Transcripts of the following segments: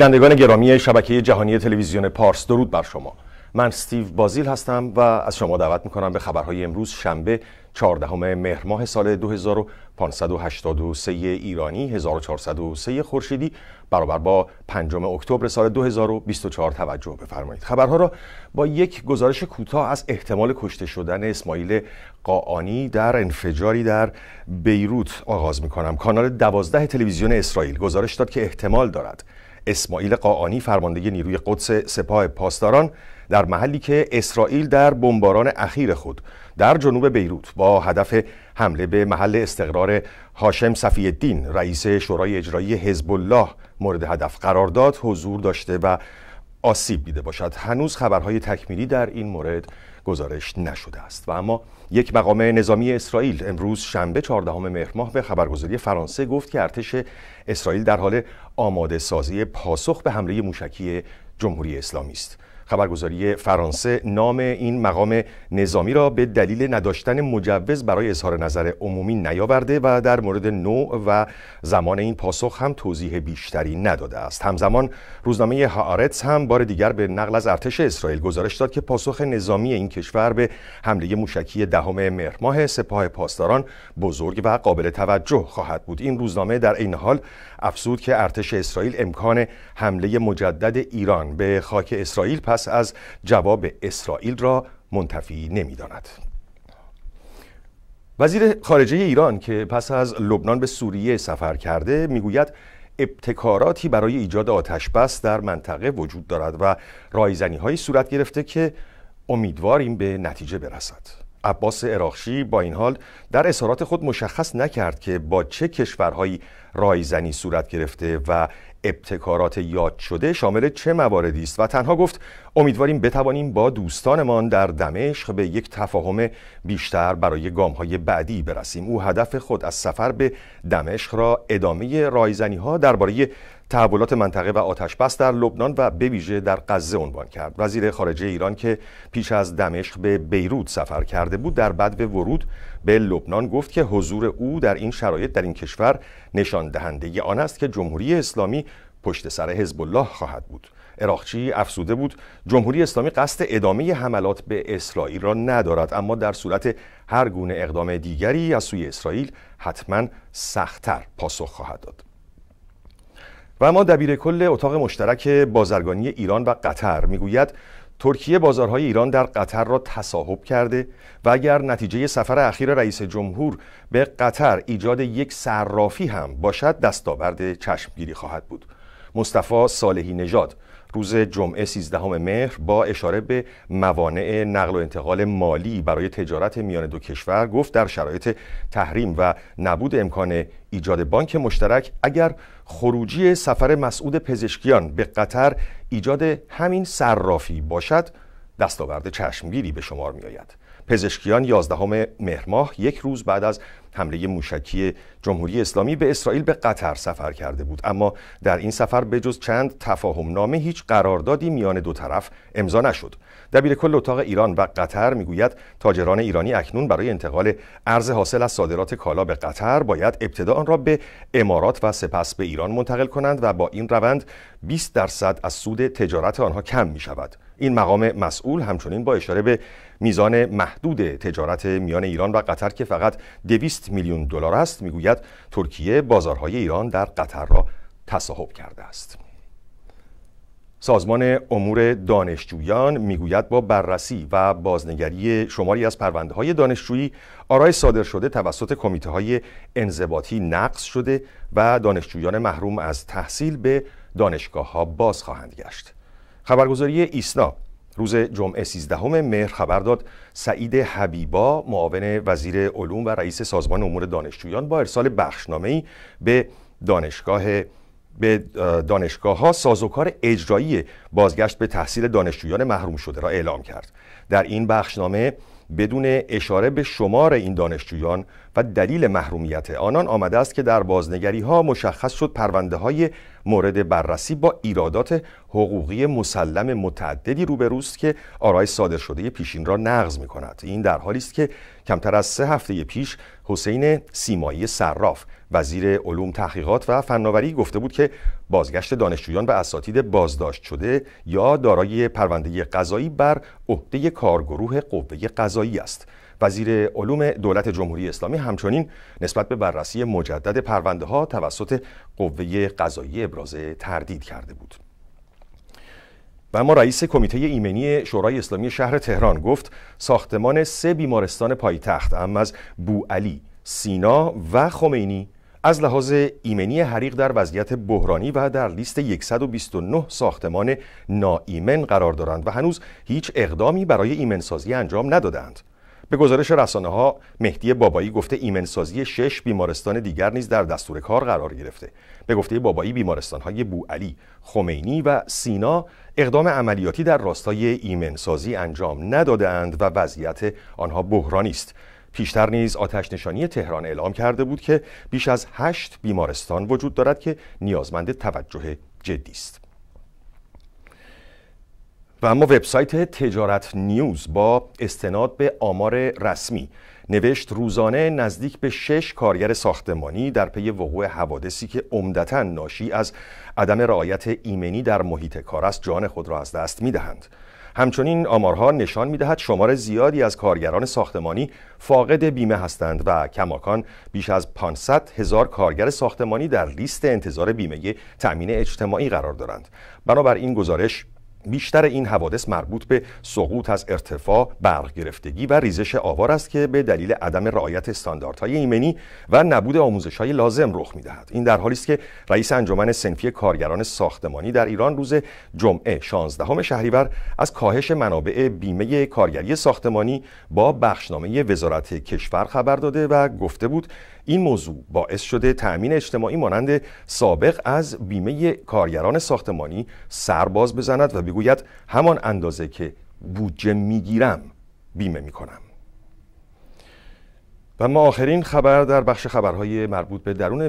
بینندگان گرامی شبکه جهانی تلویزیون پارس درود بر شما من ستیو بازیل هستم و از شما دعوت میکنم به خبرهای امروز شنبه 14 مهر ماه سال 2583 ایرانی 1403 خورشیدی برابر با 5 اکتبر سال 2024 توجه بفرمایید خبرها را با یک گزارش کوتاه از احتمال کشته شدن اسماعیل قاعانی در انفجاری در بیروت آغاز می کنم کانال 12 تلویزیون اسرائیل گزارش داد که احتمال دارد اسماعیل قاعانی فرمانده نیروی قدس سپاه پاسداران در محلی که اسرائیل در بمباران اخیر خود در جنوب بیروت با هدف حمله به محل استقرار هاشم صفی رئیس شورای اجرایی حزب الله مورد هدف قرار داد حضور داشته و آسیب دیده باشد هنوز خبرهای تکمیلی در این مورد گزارش نشده است و اما یک مقام نظامی اسرائیل امروز شنبه 14 مهر ماه به خبرگزاری فرانسه گفت که ارتش اسرائیل در حال آماده سازی پاسخ به حمله موشکی جمهوری اسلامی است خبرگزاری فرانسه نام این مقام نظامی را به دلیل نداشتن مجوز برای اظهار نظر عمومی نیاورده و در مورد نوع و زمان این پاسخ هم توضیح بیشتری نداده است همزمان روزنامه هارتس هم بار دیگر به نقل از ارتش اسرائیل گزارش داد که پاسخ نظامی این کشور به حمله موشکی دهم مهر ماه سپاه پاسداران بزرگ و قابل توجه خواهد بود این روزنامه در این حال افزود که ارتش اسرائیل امکان حمله مجدد ایران به خاک اسرائیل پس از جواب اسرائیل را منتفی داند وزیر خارجه ایران که پس از لبنان به سوریه سفر کرده میگوید ابتکاراتی برای ایجاد آتش بس در منطقه وجود دارد و رایزنی هایی صورت گرفته که امیدواریم به نتیجه برسد عباس اراخشی با این حال در اظهارات خود مشخص نکرد که با چه کشورهایی رایزنی صورت گرفته و ابتکارات یاد شده شامل چه مواردی است و تنها گفت امیدواریم بتوانیم با دوستانمان در دمشق به یک تفاهم بیشتر برای گامهای بعدی برسیم او هدف خود از سفر به دمشق را ادامه رایزنی ها درباره تحولات منطقه و آتشبس در لبنان و به ویژه در غزه عنوان کرد وزیر خارجه ایران که پیش از دمشق به بیروت سفر کرده بود در بد به ورود به لبنان گفت که حضور او در این شرایط در این کشور نشان دهنده آن است که جمهوری اسلامی پشت سر حزب الله خواهد بود عراقچی افسوده بود جمهوری اسلامی قصد ادامه حملات به اسرائیل را ندارد اما در صورت هر گونه اقدام دیگری از سوی اسرائیل حتما سختتر پاسخ خواهد داد و اما دبیر کل اتاق مشترک بازرگانی ایران و قطر میگوید ترکیه بازارهای ایران در قطر را تصاحب کرده و اگر نتیجه سفر اخیر رئیس جمهور به قطر ایجاد یک صرافی هم باشد دستاورد چشمگیری خواهد بود مصطفی صالحی نژاد روز جمعه 13 مهر با اشاره به موانع نقل و انتقال مالی برای تجارت میان دو کشور گفت در شرایط تحریم و نبود امکان ایجاد بانک مشترک اگر خروجی سفر مسعود پزشکیان به قطر ایجاد همین صرافی باشد دستاورد چشمگیری به شمار می آید. پزشکیان 11 مهر ماه یک روز بعد از حمله موشکی جمهوری اسلامی به اسرائیل به قطر سفر کرده بود اما در این سفر به جز چند تفاهم نامه هیچ قراردادی میان دو طرف امضا نشد دبیر کل اتاق ایران و قطر میگوید تاجران ایرانی اکنون برای انتقال ارز حاصل از صادرات کالا به قطر باید ابتدا آن را به امارات و سپس به ایران منتقل کنند و با این روند 20 درصد از سود تجارت آنها کم می شود. این مقام مسئول همچنین با اشاره به میزان محدود تجارت میان ایران و قطر که فقط میلیون دلار است میگوید ترکیه بازارهای ایران در قطر را تصاحب کرده است سازمان امور دانشجویان میگوید با بررسی و بازنگری شماری از پرونده های دانشجویی آرای صادر شده توسط کمیته های انضباطی نقض شده و دانشجویان محروم از تحصیل به دانشگاه ها باز خواهند گشت خبرگزاری ایسنا روز جمعه 13 مهر خبر داد سعید حبیبا معاون وزیر علوم و رئیس سازمان امور دانشجویان با ارسال بخشنامه‌ای به دانشگاه به دانشگاه ها سازوکار اجرایی بازگشت به تحصیل دانشجویان محروم شده را اعلام کرد در این بخشنامه بدون اشاره به شمار این دانشجویان و دلیل محرومیت آنان آمده است که در بازنگری ها مشخص شد پرونده های مورد بررسی با ایرادات حقوقی مسلم متعددی روبروست که آرای صادر شده پیشین را نقض می کند. این در حالی است که کمتر از سه هفته پیش حسین سیمایی صراف وزیر علوم تحقیقات و فناوری گفته بود که بازگشت دانشجویان به اساتید بازداشت شده یا دارای پرونده قضایی بر عهده کارگروه قوه قضایی است وزیر علوم دولت جمهوری اسلامی همچنین نسبت به بررسی مجدد پرونده ها توسط قوه قضایی ابراز تردید کرده بود و اما رئیس کمیته ایمنی شورای اسلامی شهر تهران گفت ساختمان سه بیمارستان پایتخت ام از بوعلی، سینا و خمینی از لحاظ ایمنی حریق در وضعیت بحرانی و در لیست 129 ساختمان ناایمن قرار دارند و هنوز هیچ اقدامی برای ایمنسازی انجام ندادند. به گزارش رسانه ها مهدی بابایی گفته ایمنسازی شش بیمارستان دیگر نیز در دستور کار قرار گرفته به گفته بابایی بیمارستان های علی، خمینی و سینا اقدام عملیاتی در راستای ایمنسازی انجام ندادند و وضعیت آنها بحرانی است پیشتر نیز آتش نشانی تهران اعلام کرده بود که بیش از هشت بیمارستان وجود دارد که نیازمند توجه جدی است. و اما وبسایت تجارت نیوز با استناد به آمار رسمی نوشت روزانه نزدیک به شش کارگر ساختمانی در پی وقوع حوادثی که عمدتا ناشی از عدم رعایت ایمنی در محیط کار است جان خود را از دست می‌دهند. همچنین آمارها نشان میدهد شمار زیادی از کارگران ساختمانی فاقد بیمه هستند و کماکان بیش از 500 هزار کارگر ساختمانی در لیست انتظار بیمه تأمین اجتماعی قرار دارند این گزارش بیشتر این حوادث مربوط به سقوط از ارتفاع، برق گرفتگی و ریزش آوار است که به دلیل عدم رعایت استانداردهای ایمنی و نبود آموزش های لازم رخ می‌دهد. این در حالی است که رئیس انجمن سنفی کارگران ساختمانی در ایران روز جمعه 16 شهریور از کاهش منابع بیمه کارگری ساختمانی با بخشنامه وزارت کشور خبر داده و گفته بود این موضوع باعث شده تأمین اجتماعی مانند سابق از بیمه کارگران ساختمانی سرباز بزند و بگوید همان اندازه که بودجه میگیرم بیمه میکنم و ما آخرین خبر در بخش خبرهای مربوط به درون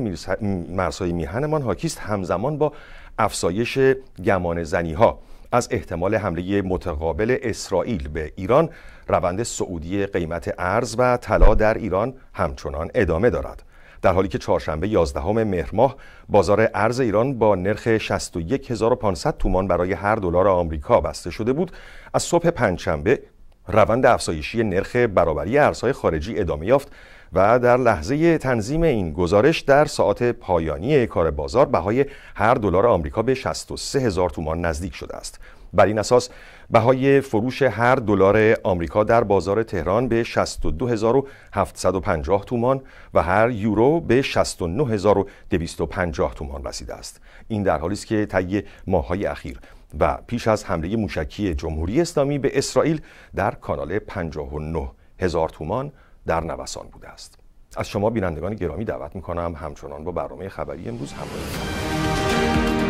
مرزهای میهنمان هاکیست همزمان با افزایش گمان زنی ها از احتمال حمله متقابل اسرائیل به ایران روند سعودی قیمت ارز و طلا در ایران همچنان ادامه دارد در حالی که چهارشنبه 11 مهر ماه بازار ارز ایران با نرخ 61500 تومان برای هر دلار آمریکا بسته شده بود از صبح پنجشنبه روند افزایشی نرخ برابری ارزهای خارجی ادامه یافت و در لحظه تنظیم این گزارش در ساعت پایانی کار بازار بهای هر دلار آمریکا به 63,000 هزار تومان نزدیک شده است بر این اساس بهای فروش هر دلار آمریکا در بازار تهران به 62750 تومان و هر یورو به 69250 تومان رسیده است این در حالی است که طی ماههای اخیر و پیش از حمله موشکی جمهوری اسلامی به اسرائیل در کانال 59,000 هزار تومان در نوسان بوده است از شما بینندگان گرامی دعوت میکنم همچنان با برنامه خبری امروز همراه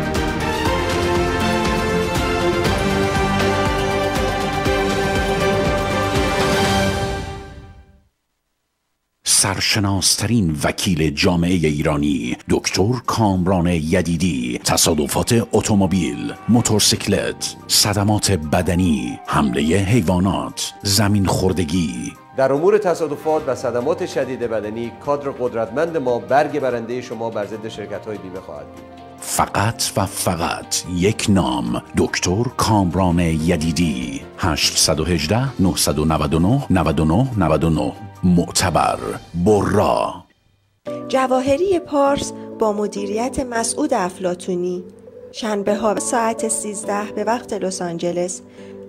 سرشناسترین وکیل جامعه ایرانی دکتر کامران یدیدی تصادفات اتومبیل موتورسیکلت صدمات بدنی حمله حیوانات زمین خوردگی در امور تصادفات و صدمات شدید بدنی کادر قدرتمند ما برگ برنده شما بر ضد شرکت های بیمه خواهد بود فقط و فقط یک نام دکتر کامران یدیدی 818 999 99 99 معتبر برا جواهری پارس با مدیریت مسعود افلاتونی شنبه ها ساعت 13 به وقت لس آنجلس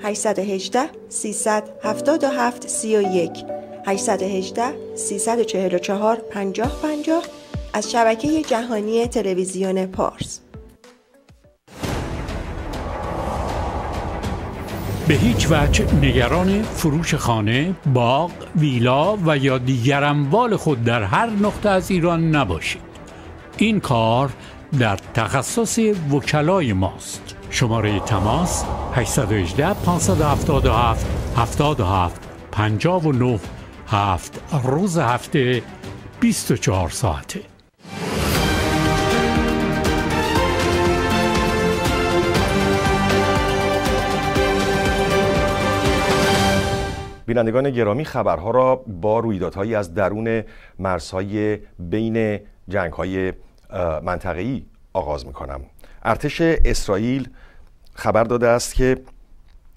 818 377 31 818 344 5050 از شبکه جهانی تلویزیون پارس به هیچ وجه نگران فروش خانه، باغ، ویلا و یا دیگر اموال خود در هر نقطه از ایران نباشید. این کار در تخصص وکلای ماست. شماره تماس 818 577 77 59 7 روز هفته 24 ساعته بینندگان گرامی خبرها را با رویدادهایی از درون مرزهای بین جنگهای منطقه‌ای آغاز میکنم ارتش اسرائیل خبر داده است که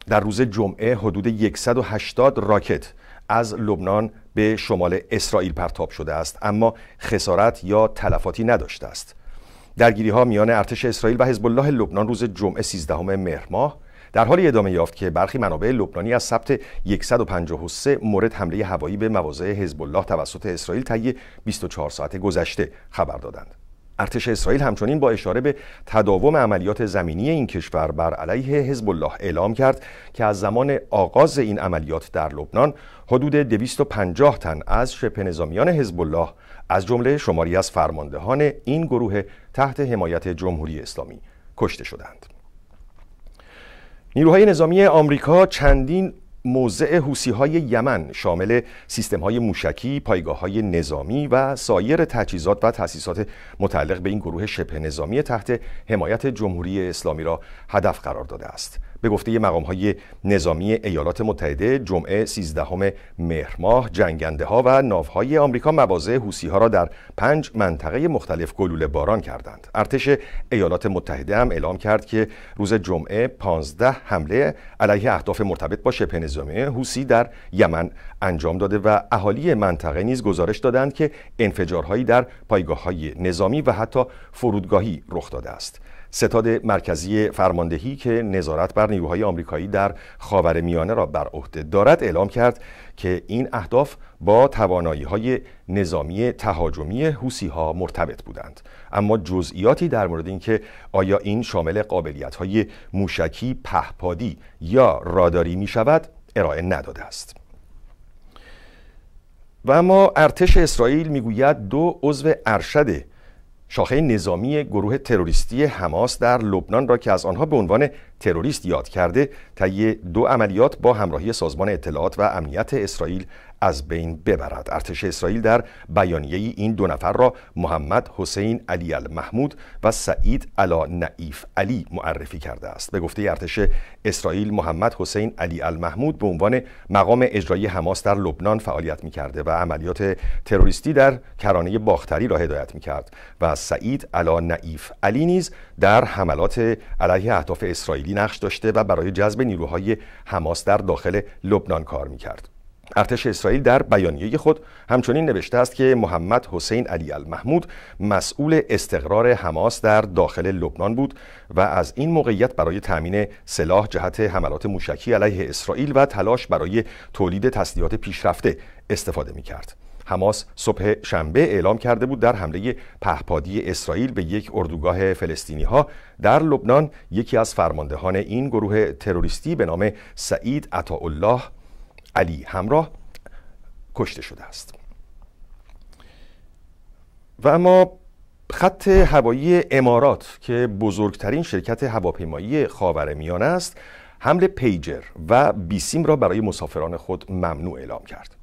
در روز جمعه حدود 180 راکت از لبنان به شمال اسرائیل پرتاب شده است اما خسارت یا تلفاتی نداشته است درگیری ها میان ارتش اسرائیل و حزب الله لبنان روز جمعه 13 مهر ماه در حالی ادامه یافت که برخی منابع لبنانی از ثبت 153 مورد حمله هوایی به مواضع حزب الله توسط اسرائیل طی 24 ساعت گذشته خبر دادند. ارتش اسرائیل همچنین با اشاره به تداوم عملیات زمینی این کشور بر علیه حزب الله اعلام کرد که از زمان آغاز این عملیات در لبنان حدود 250 تن از شبه نظامیان حزب الله از جمله شماری از فرماندهان این گروه تحت حمایت جمهوری اسلامی کشته شدند. نیروهای نظامی آمریکا چندین موضع حوسی های یمن شامل سیستم های موشکی، پایگاه های نظامی و سایر تجهیزات و تأسیسات متعلق به این گروه شبه نظامی تحت حمایت جمهوری اسلامی را هدف قرار داده است. به گفته مقام های نظامی ایالات متحده جمعه 13 مهر ماه جنگنده ها و ناوهای آمریکا مواضع حوسی ها را در پنج منطقه مختلف گلوله باران کردند ارتش ایالات متحده هم اعلام کرد که روز جمعه 15 حمله علیه اهداف مرتبط با شبه نظامی حوسی در یمن انجام داده و اهالی منطقه نیز گزارش دادند که انفجارهایی در پایگاه های نظامی و حتی فرودگاهی رخ داده است ستاد مرکزی فرماندهی که نظارت بر نیروهای آمریکایی در میانه را بر عهده دارد اعلام کرد که این اهداف با توانایی های نظامی تهاجمی حوسی ها مرتبط بودند اما جزئیاتی در مورد اینکه آیا این شامل قابلیت های موشکی پهپادی یا راداری می شود ارائه نداده است و اما ارتش اسرائیل میگوید دو عضو ارشد شاخه نظامی گروه تروریستی حماس در لبنان را که از آنها به عنوان تروریست یاد کرده طی دو عملیات با همراهی سازمان اطلاعات و امنیت اسرائیل از بین ببرد ارتش اسرائیل در بیانیه این دو نفر را محمد حسین علی المحمود و سعید علا نعیف علی معرفی کرده است به گفته ارتش اسرائیل محمد حسین علی المحمود به عنوان مقام اجرایی حماس در لبنان فعالیت می کرده و عملیات تروریستی در کرانه باختری را هدایت می کرد و سعید علا نعیف علی نیز در حملات علیه اهداف اسرائیلی نقش داشته و برای جذب نیروهای حماس در داخل لبنان کار می کرد ارتش اسرائیل در بیانیه خود همچنین نوشته است که محمد حسین علی المحمود مسئول استقرار حماس در داخل لبنان بود و از این موقعیت برای تامین سلاح جهت حملات موشکی علیه اسرائیل و تلاش برای تولید تسلیحات پیشرفته استفاده می کرد. حماس صبح شنبه اعلام کرده بود در حمله پهپادی اسرائیل به یک اردوگاه فلسطینی ها در لبنان یکی از فرماندهان این گروه تروریستی به نام سعید عطاالله علی همراه کشته شده است و اما خط هوایی امارات که بزرگترین شرکت هواپیمایی خاورمیانه است حمل پیجر و بیسیم را برای مسافران خود ممنوع اعلام کرد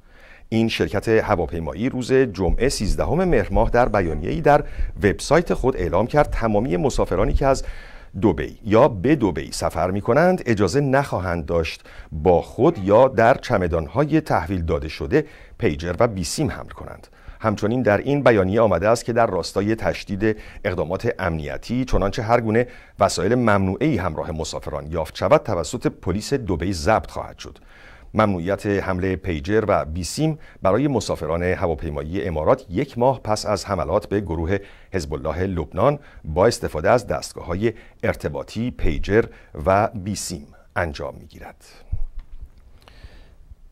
این شرکت هواپیمایی روز جمعه 13 مهر ماه در بیانیه‌ای در وبسایت خود اعلام کرد تمامی مسافرانی که از دوبی یا به دوبی سفر می کنند اجازه نخواهند داشت با خود یا در چمدانهای تحویل داده شده پیجر و بیسیم حمل کنند همچنین در این بیانیه آمده است که در راستای تشدید اقدامات امنیتی چنانچه هر گونه وسایل ممنوعه ای همراه مسافران یافت شود توسط پلیس دبی ضبط خواهد شد ممنوعیت حمله پیجر و بیسیم برای مسافران هواپیمایی امارات یک ماه پس از حملات به گروه حزب الله لبنان با استفاده از دستگاه های ارتباطی پیجر و بیسیم انجام میگیرد.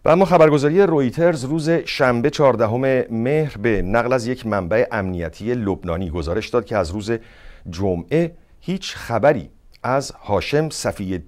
و اما خبرگزاری رویترز روز شنبه 14 مهر به نقل از یک منبع امنیتی لبنانی گزارش داد که از روز جمعه هیچ خبری از هاشم صفی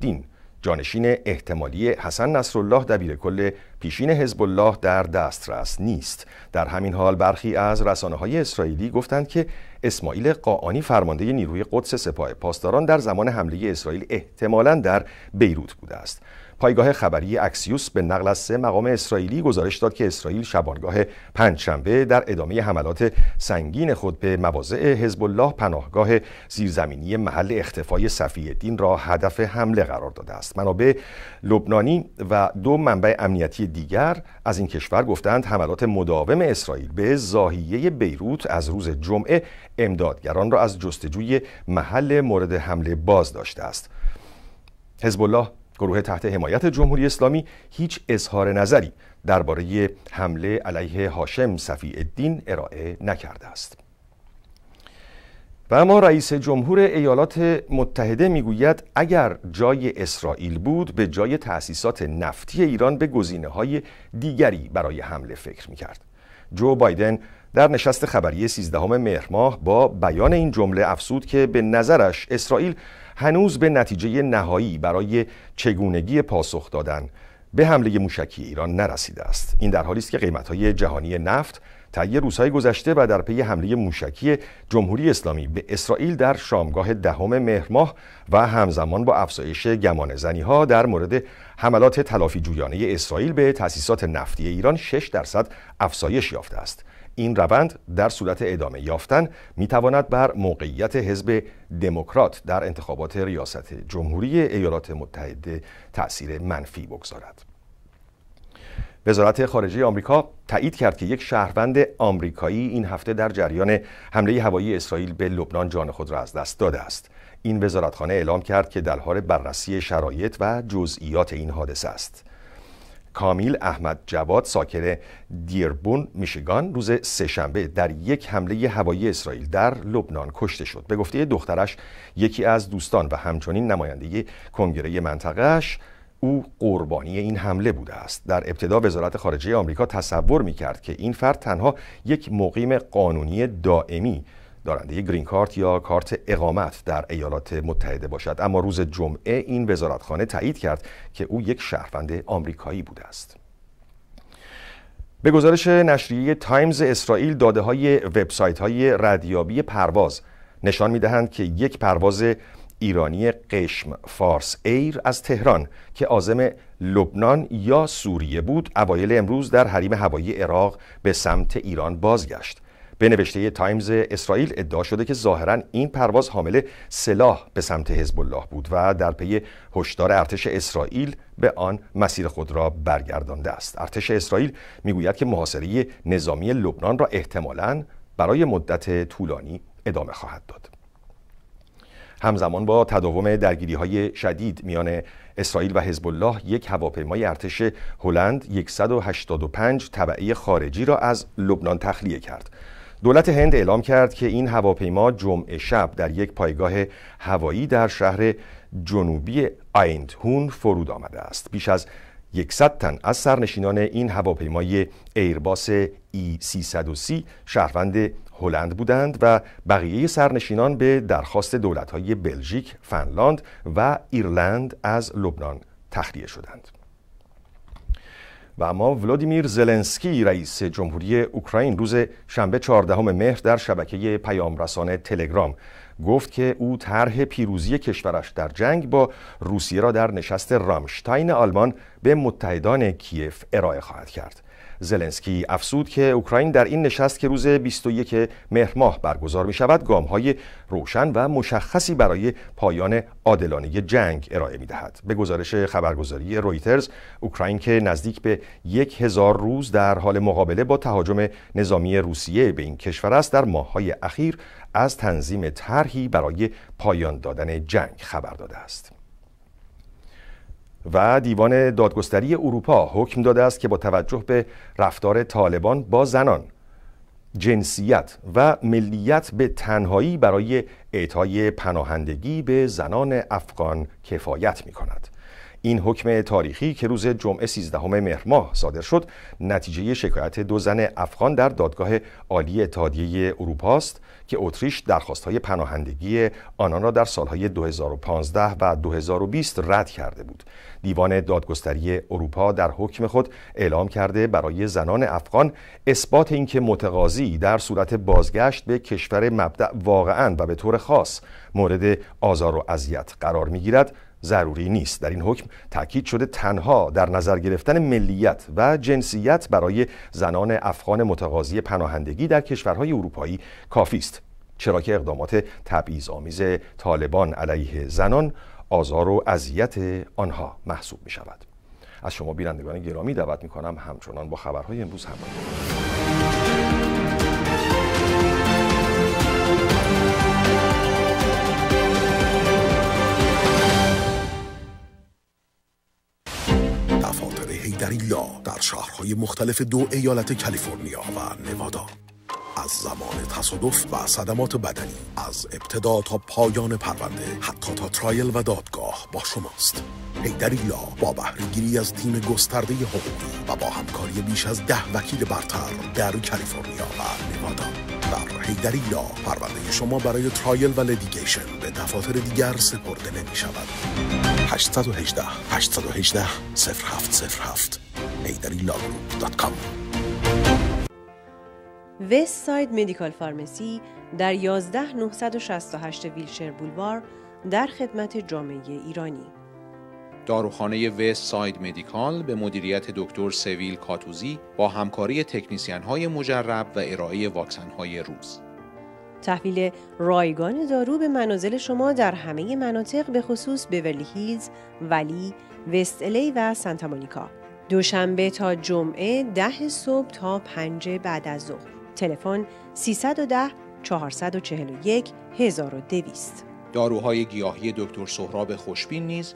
جانشین احتمالی حسن نصرالله دبیر کل پیشین حزب الله در دسترس نیست در همین حال برخی از رسانه های اسرائیلی گفتند که اسماعیل قاعانی فرمانده نیروی قدس سپاه پاسداران در زمان حمله اسرائیل احتمالا در بیروت بوده است پایگاه خبری اکسیوس به نقل از سه مقام اسرائیلی گزارش داد که اسرائیل شبانگاه پنجشنبه در ادامه حملات سنگین خود به مواضع حزب الله پناهگاه زیرزمینی محل اختفای صفی را هدف حمله قرار داده است منابع لبنانی و دو منبع امنیتی دیگر از این کشور گفتند حملات مداوم اسرائیل به زاهیه بیروت از روز جمعه امدادگران را از جستجوی محل مورد حمله باز داشته است حزب الله گروه تحت حمایت جمهوری اسلامی هیچ اظهار نظری درباره حمله علیه هاشم صفی الدین ارائه نکرده است و اما رئیس جمهور ایالات متحده میگوید اگر جای اسرائیل بود به جای تأسیسات نفتی ایران به گزینه های دیگری برای حمله فکر کرد. جو بایدن در نشست خبری 13 مهر ماه با بیان این جمله افسود که به نظرش اسرائیل هنوز به نتیجه نهایی برای چگونگی پاسخ دادن به حمله موشکی ایران نرسیده است این در حالی است که قیمت‌های جهانی نفت طی روزهای گذشته و در پی حمله موشکی جمهوری اسلامی به اسرائیل در شامگاه دهم مهر ماه و همزمان با افزایش گمان ها در مورد حملات تلافی جویانه اسرائیل به تأسیسات نفتی ایران 6 درصد افزایش یافته است این روند در صورت ادامه یافتن میتواند بر موقعیت حزب دموکرات در انتخابات ریاست جمهوری ایالات متحده تاثیر منفی بگذارد وزارت خارجه آمریکا تایید کرد که یک شهروند آمریکایی این هفته در جریان حمله هوایی اسرائیل به لبنان جان خود را از دست داده است این وزارتخانه اعلام کرد که در حال بررسی شرایط و جزئیات این حادثه است کامیل احمد جواد ساکن دیربون میشیگان روز سهشنبه در یک حمله هوایی اسرائیل در لبنان کشته شد به گفته دخترش یکی از دوستان و همچنین نماینده کنگره منطقهش او قربانی این حمله بوده است در ابتدا وزارت خارجه آمریکا تصور می کرد که این فرد تنها یک مقیم قانونی دائمی دارنده گرین کارت یا کارت اقامت در ایالات متحده باشد اما روز جمعه این وزارتخانه تایید کرد که او یک شهروند آمریکایی بوده است به گزارش نشریه تایمز اسرائیل داده های وبسایت های ردیابی پرواز نشان می دهند که یک پرواز ایرانی قشم فارس ایر از تهران که عازم لبنان یا سوریه بود اوایل امروز در حریم هوایی عراق به سمت ایران بازگشت به نوشته تایمز اسرائیل ادعا شده که ظاهرا این پرواز حامل سلاح به سمت حزب الله بود و در پی هشدار ارتش اسرائیل به آن مسیر خود را برگردانده است ارتش اسرائیل میگوید که محاصره نظامی لبنان را احتمالاً برای مدت طولانی ادامه خواهد داد همزمان با تداوم درگیری های شدید میان اسرائیل و حزب الله یک هواپیمای ارتش هلند 185 تبعی خارجی را از لبنان تخلیه کرد دولت هند اعلام کرد که این هواپیما جمعه شب در یک پایگاه هوایی در شهر جنوبی آیندهون فرود آمده است بیش از 100 تن از سرنشینان این هواپیمای ایرباس ای 330 شهروند هلند بودند و بقیه سرنشینان به درخواست دولت‌های بلژیک، فنلاند و ایرلند از لبنان تخلیه شدند. و اما ولادیمیر زلنسکی رئیس جمهوری اوکراین روز شنبه 14 مهر در شبکه پیامرسان تلگرام گفت که او طرح پیروزی کشورش در جنگ با روسیه را در نشست رامشتاین آلمان به متحدان کیف ارائه خواهد کرد زلنسکی افسود که اوکراین در این نشست که روز 21 مهر ماه برگزار می شود گام های روشن و مشخصی برای پایان عادلانه جنگ ارائه می دهد. به گزارش خبرگزاری رویترز اوکراین که نزدیک به یک هزار روز در حال مقابله با تهاجم نظامی روسیه به این کشور است در ماههای اخیر از تنظیم طرحی برای پایان دادن جنگ خبر داده است. و دیوان دادگستری اروپا حکم داده است که با توجه به رفتار طالبان با زنان جنسیت و ملیت به تنهایی برای اعطای پناهندگی به زنان افغان کفایت می کند. این حکم تاریخی که روز جمعه 13 مهر ماه صادر شد نتیجه شکایت دو زن افغان در دادگاه عالی اتحادیه اروپا است که اتریش درخواستهای پناهندگی آنان را در سالهای 2015 و 2020 رد کرده بود. دیوان دادگستری اروپا در حکم خود اعلام کرده برای زنان افغان اثبات اینکه متقاضی در صورت بازگشت به کشور مبدع واقعا و به طور خاص مورد آزار و اذیت قرار گیرد، ضروری نیست در این حکم تاکید شده تنها در نظر گرفتن ملیت و جنسیت برای زنان افغان متقاضی پناهندگی در کشورهای اروپایی کافی است چرا که اقدامات تبعیض آمیز طالبان علیه زنان آزار و اذیت آنها محسوب می شود از شما بینندگان گرامی دعوت می کنم همچنان با خبرهای امروز همراه دفاتر هیدری لا در شهرهای مختلف دو ایالت کالیفرنیا و نوادا از زمان تصادف و صدمات بدنی از ابتدا تا پایان پرونده حتی تا ترایل و دادگاه با شماست هیدری لا با بهرهگیری از تیم گسترده حقوقی و با همکاری بیش از ده وکیل برتر در کالیفرنیا و نوادا در هیدری لا پرونده شما برای ترایل و لدیگیشن به دفاتر دیگر سپرده نمی شود 818 818 0707 وست ساید مدیکال فارمسی در 11-968 ویلشر بولوار در خدمت جامعه ایرانی داروخانه وست ساید مدیکال به مدیریت دکتر سویل کاتوزی با همکاری تکنیسیان های مجرب و ارائه واکسن های روز تحویل رایگان دارو به منازل شما در همه مناطق به خصوص بیورلی هیلز، ولی، وست الی و سانتا مونیکا. دوشنبه تا جمعه ده صبح تا پنج بعد از ظهر. تلفن 310 441 1200 داروهای گیاهی دکتر سهراب خوشبین نیز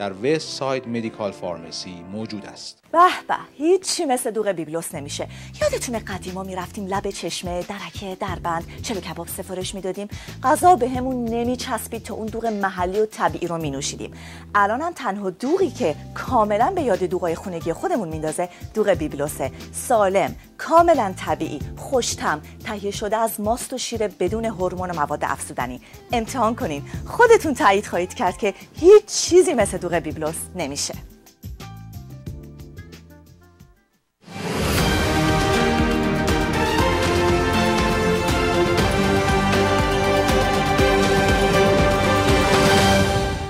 در وست ساید مدیکال فارمسی موجود است به به هیچی مثل دوغ بیبلوس نمیشه یادتونه قدیما میرفتیم لب چشمه درکه دربند چلو کباب سفارش میدادیم غذا به همون نمیچسبید تا اون دوغ محلی و طبیعی رو مینوشیدیم الانم تنها دوغی که کاملا به یاد دوغای خونگی خودمون میندازه دوغ بیبلوسه سالم کاملا طبیعی خوشتم تهیه شده از ماست و شیر بدون هورمون و مواد افزودنی امتحان کنین خودتون تایید خواهید کرد که هیچ چیزی مثل دوغ صندوق بیبلوس نمیشه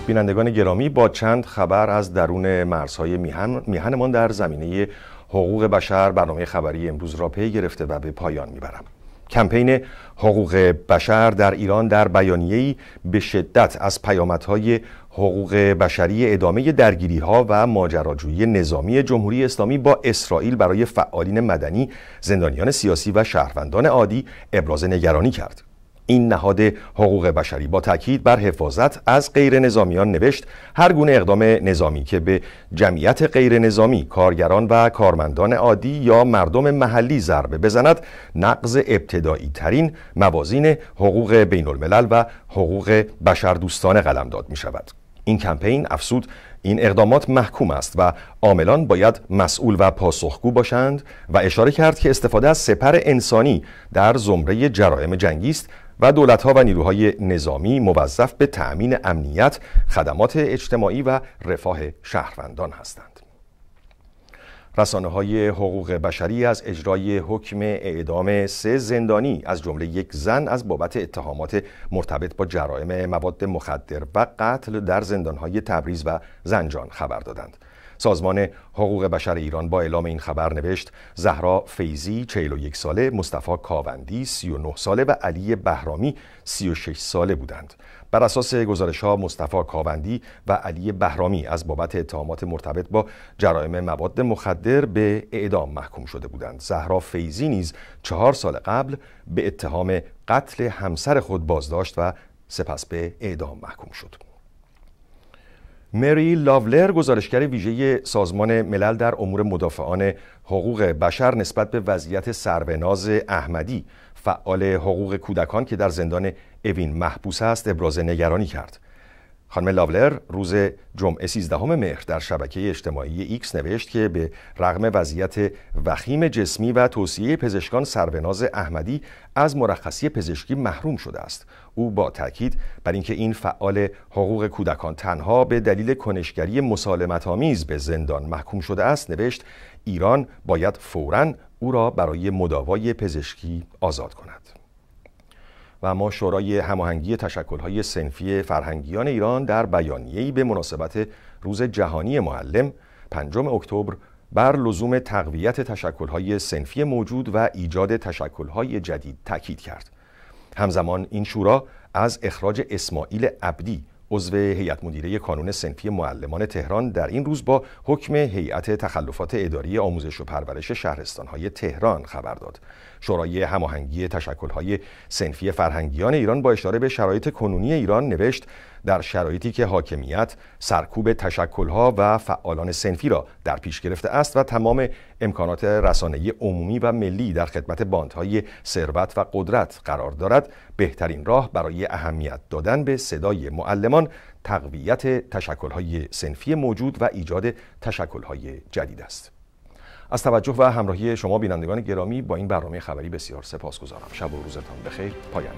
بینندگان گرامی با چند خبر از درون مرزهای میهن میهنمان در زمینه حقوق بشر برنامه خبری امروز را پی گرفته و به پایان میبرم کمپین حقوق بشر در ایران در بیانیه‌ای به شدت از پیامدهای حقوق بشری ادامه درگیری ها و ماجراجویی نظامی جمهوری اسلامی با اسرائیل برای فعالین مدنی، زندانیان سیاسی و شهروندان عادی ابراز نگرانی کرد. این نهاد حقوق بشری با تاکید بر حفاظت از غیر نظامیان نوشت هر گونه اقدام نظامی که به جمعیت غیر نظامی کارگران و کارمندان عادی یا مردم محلی ضربه بزند نقض ابتدایی ترین موازین حقوق بین الملل و حقوق بشر قلم قلمداد می شود این کمپین افسود این اقدامات محکوم است و عاملان باید مسئول و پاسخگو باشند و اشاره کرد که استفاده از سپر انسانی در زمره جرائم جنگی است و دولتها و نیروهای نظامی موظف به تأمین امنیت، خدمات اجتماعی و رفاه شهروندان هستند. رسانه های حقوق بشری از اجرای حکم اعدام سه زندانی از جمله یک زن از بابت اتهامات مرتبط با جرائم مواد مخدر و قتل در زندان های تبریز و زنجان خبر دادند. سازمان حقوق بشر ایران با اعلام این خبر نوشت زهرا فیزی 41 ساله، مصطفی کاوندی 39 ساله و علی بهرامی 36 ساله بودند. بر اساس گزارش ها مصطفی کاوندی و علی بهرامی از بابت اتهامات مرتبط با جرایم مواد مخدر به اعدام محکوم شده بودند زهرا فیزی نیز چهار سال قبل به اتهام قتل همسر خود بازداشت و سپس به اعدام محکوم شد مری لاولر گزارشگر ویژه سازمان ملل در امور مدافعان حقوق بشر نسبت به وضعیت سربناز احمدی فعال حقوق کودکان که در زندان اوین محبوس است ابراز نگرانی کرد خانم لاولر روز جمعه 13 مهر در شبکه اجتماعی ایکس نوشت که به رغم وضعیت وخیم جسمی و توصیه پزشکان سروناز احمدی از مرخصی پزشکی محروم شده است او با تاکید بر اینکه این فعال حقوق کودکان تنها به دلیل کنشگری مسالمت آمیز به زندان محکوم شده است نوشت ایران باید فوراً او را برای مداوای پزشکی آزاد کند و ما شورای هماهنگی تشکل‌های سنفی فرهنگیان ایران در بیانیه‌ای به مناسبت روز جهانی معلم 5 اکتبر بر لزوم تقویت تشکل‌های سنفی موجود و ایجاد تشکل‌های جدید تاکید کرد. همزمان این شورا از اخراج اسماعیل عبدی عضو هیئت مدیره کانون سنفی معلمان تهران در این روز با حکم هیئت تخلفات اداری آموزش و پرورش شهرستانهای تهران خبر داد شورای هماهنگی تشکل‌های سنفی فرهنگیان ایران با اشاره به شرایط کنونی ایران نوشت در شرایطی که حاکمیت سرکوب تشکل‌ها و فعالان سنفی را در پیش گرفته است و تمام امکانات رسانه‌ای عمومی و ملی در خدمت باندهای ثروت و قدرت قرار دارد بهترین راه برای اهمیت دادن به صدای معلمان تقویت تشکل‌های سنفی موجود و ایجاد تشکل‌های جدید است از توجه و همراهی شما بینندگان گرامی با این برنامه خبری بسیار سپاسگزارم شب و روزتان بخیر پایان